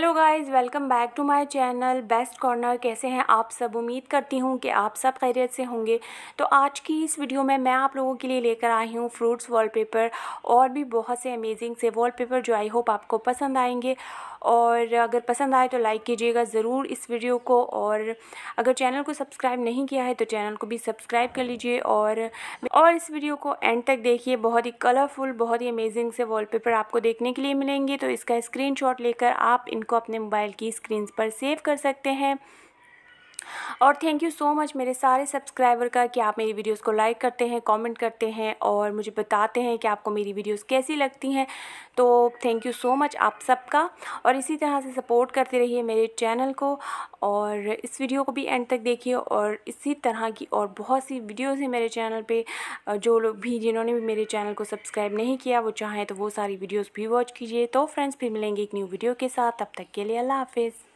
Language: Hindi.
hello guys welcome back to my channel best corner कैसे हैं आप सब उम्मीद करती हूँ कि आप सब खैरियत से होंगे तो आज की इस वीडियो में मैं आप लोगों के लिए लेकर आई हूँ फ्रूट्स वॉलपेपर और भी बहुत से अमेजिंग से वॉलपेपर जो आई होप आपको पसंद आएंगे और अगर पसंद आए तो लाइक कीजिएगा ज़रूर इस वीडियो को और अगर चैनल को सब्सक्राइब नहीं किया है तो चैनल को भी सब्सक्राइब कर लीजिए और और इस वीडियो को एंड तक देखिए बहुत ही कलरफुल बहुत ही अमेजिंग से वॉलपेपर आपको देखने के लिए मिलेंगे तो इसका स्क्रीनशॉट लेकर आप इनको को अपने मोबाइल की स्क्रीन पर सेव कर सकते हैं और थैंक यू सो मच मेरे सारे सब्सक्राइबर का कि आप मेरी वीडियोस को लाइक करते हैं कमेंट करते हैं और मुझे बताते हैं कि आपको मेरी वीडियोस कैसी लगती हैं तो थैंक यू सो मच आप सबका और इसी तरह से सपोर्ट करते रहिए मेरे चैनल को और इस वीडियो को भी एंड तक देखिए और इसी तरह की और बहुत सी वीडियोज़ हैं मेरे चैनल पर जो लोग भी जिन्होंने भी मेरे चैनल को सब्सक्राइब नहीं किया वो चाहें तो वो सारी वीडियोज़ भी वॉच कीजिए तो फ्रेंड्स फिर मिलेंगे एक न्यू वीडियो के साथ तब तक के लिए अल्लाह हाफिज़